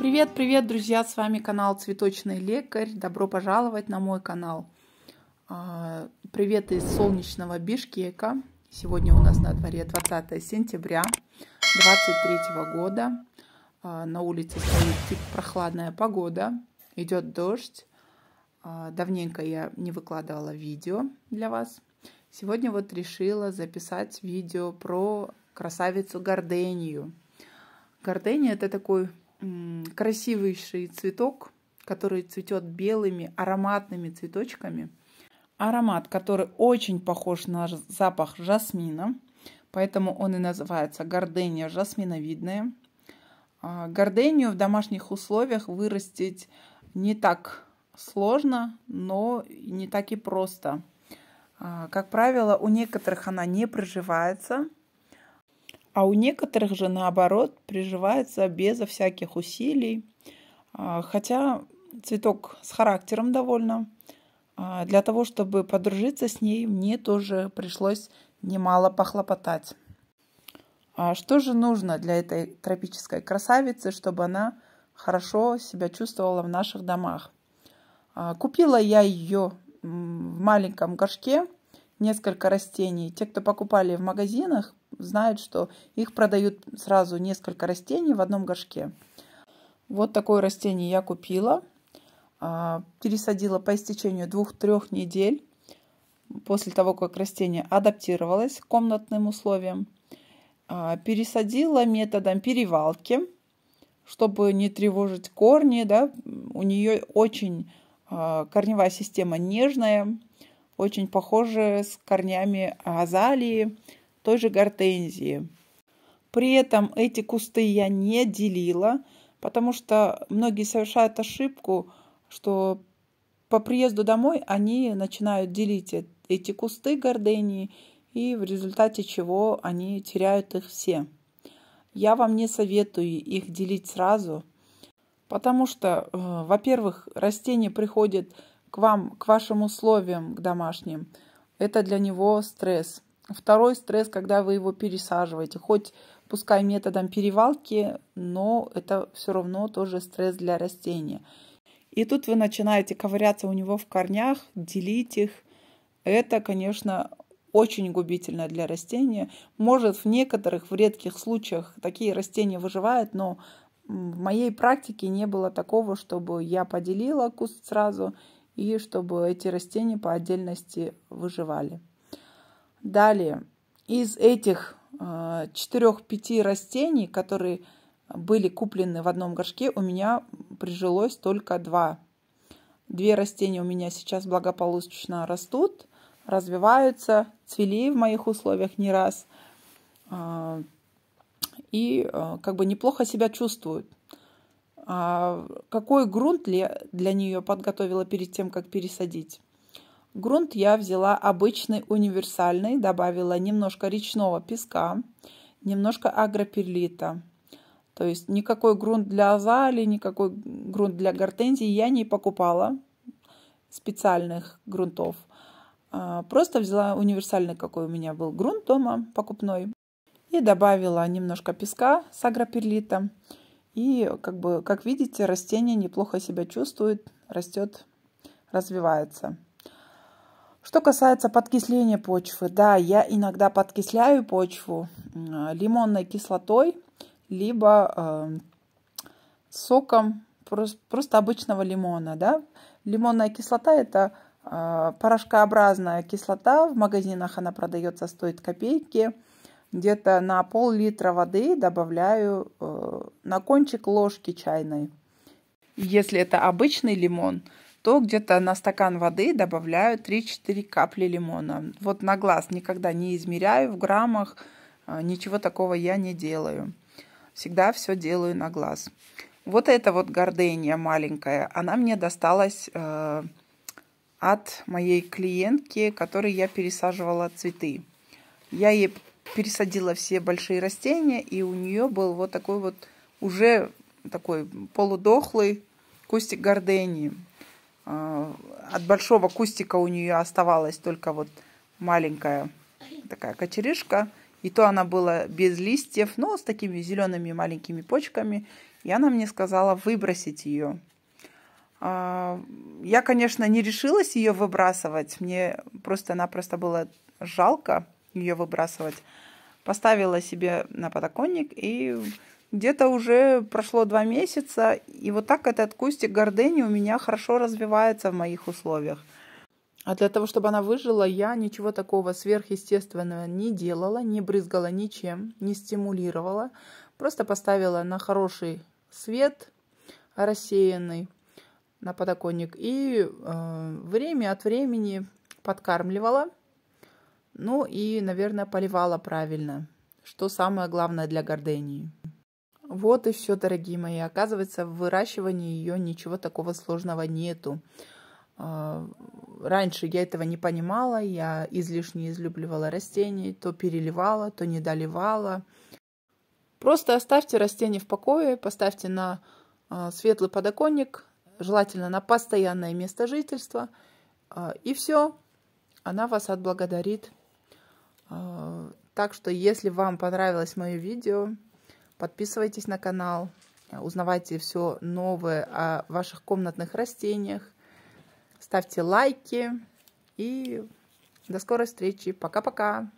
Привет, привет, друзья! С вами канал Цветочный лекарь. Добро пожаловать на мой канал. А, привет из солнечного Бишкека. Сегодня у нас на дворе 20 сентября 23 года. А, на улице стоит прохладная погода, идет дождь. А, давненько я не выкладывала видео для вас. Сегодня вот решила записать видео про красавицу Гордению. Гордения – это такой красивейший цветок, который цветет белыми ароматными цветочками. Аромат, который очень похож на запах жасмина, поэтому он и называется гордения жасминовидная. А, гордению в домашних условиях вырастить не так сложно, но не так и просто. А, как правило, у некоторых она не проживается – а у некоторых же, наоборот, приживается безо всяких усилий. А, хотя цветок с характером довольно. А, для того, чтобы подружиться с ней, мне тоже пришлось немало похлопотать. А что же нужно для этой тропической красавицы, чтобы она хорошо себя чувствовала в наших домах? Купила я ее в маленьком горшке, несколько растений. Те, кто покупали в магазинах, знают, что их продают сразу несколько растений в одном горшке. Вот такое растение я купила, а, пересадила по истечению двух-трех недель после того, как растение адаптировалось к комнатным условиям. А, пересадила методом перевалки, чтобы не тревожить корни. Да? У нее очень а, корневая система нежная, очень похожая с корнями азалии, той же гортензии. При этом эти кусты я не делила, потому что многие совершают ошибку, что по приезду домой они начинают делить эти кусты гордении, и в результате чего они теряют их все. Я вам не советую их делить сразу, потому что, э, во-первых, растение приходит к вам, к вашим условиям, к домашним. Это для него стресс – Второй стресс, когда вы его пересаживаете, хоть пускай методом перевалки, но это все равно тоже стресс для растения. И тут вы начинаете ковыряться у него в корнях, делить их. Это, конечно, очень губительно для растения. Может, в некоторых, в редких случаях такие растения выживают, но в моей практике не было такого, чтобы я поделила куст сразу и чтобы эти растения по отдельности выживали. Далее, из этих э, четырех-пяти растений, которые были куплены в одном горшке, у меня прижилось только два. Две растения у меня сейчас благополучно растут, развиваются, цвели в моих условиях не раз. Э, и э, как бы неплохо себя чувствуют. А, какой грунт для нее подготовила перед тем, как пересадить? Грунт я взяла обычный, универсальный, добавила немножко речного песка, немножко агроперлита. То есть никакой грунт для азали, никакой грунт для гортензии я не покупала специальных грунтов. А, просто взяла универсальный, какой у меня был грунт дома покупной. И добавила немножко песка с агроперлитом. И, как, бы, как видите, растение неплохо себя чувствует, растет, развивается. Что касается подкисления почвы, да, я иногда подкисляю почву лимонной кислотой, либо э, соком просто, просто обычного лимона, да. Лимонная кислота это э, порошкообразная кислота, в магазинах она продается, стоит копейки. Где-то на пол-литра воды добавляю э, на кончик ложки чайной. Если это обычный лимон, то где-то на стакан воды добавляю 3-4 капли лимона. Вот на глаз никогда не измеряю в граммах, а, ничего такого я не делаю. Всегда все делаю на глаз. Вот эта вот гордения маленькая, она мне досталась э, от моей клиентки, которой я пересаживала цветы. Я ей пересадила все большие растения, и у нее был вот такой вот уже такой полудохлый кустик гордении. Э, от большого кустика у нее оставалась только вот маленькая такая кочерышка. И то она была без листьев, но с такими зелеными маленькими почками. И она мне сказала выбросить ее. А, я, конечно, не решилась ее выбрасывать. Мне просто-напросто было жалко ее выбрасывать. Поставила себе на подоконник и где-то уже прошло два месяца, и вот так этот кустик гордени у меня хорошо развивается в моих условиях. А для того, чтобы она выжила, я ничего такого сверхъестественного не делала, не брызгала ничем, не стимулировала. Просто поставила на хороший свет рассеянный на подоконник и э, время от времени подкармливала. Ну и, наверное, поливала правильно, что самое главное для гордении. Вот и все, дорогие мои. Оказывается, в выращивании ее ничего такого сложного нету. А, раньше я этого не понимала, я излишне излюбливала растения, то переливала, то не доливала. Просто оставьте растения в покое, поставьте на а, светлый подоконник, желательно на постоянное место жительства, а, и все, она вас отблагодарит. Так что, если вам понравилось мое видео, Подписывайтесь на канал, э, узнавайте все новое о ваших комнатных растениях. Ставьте лайки и до скорой встречи. Пока-пока!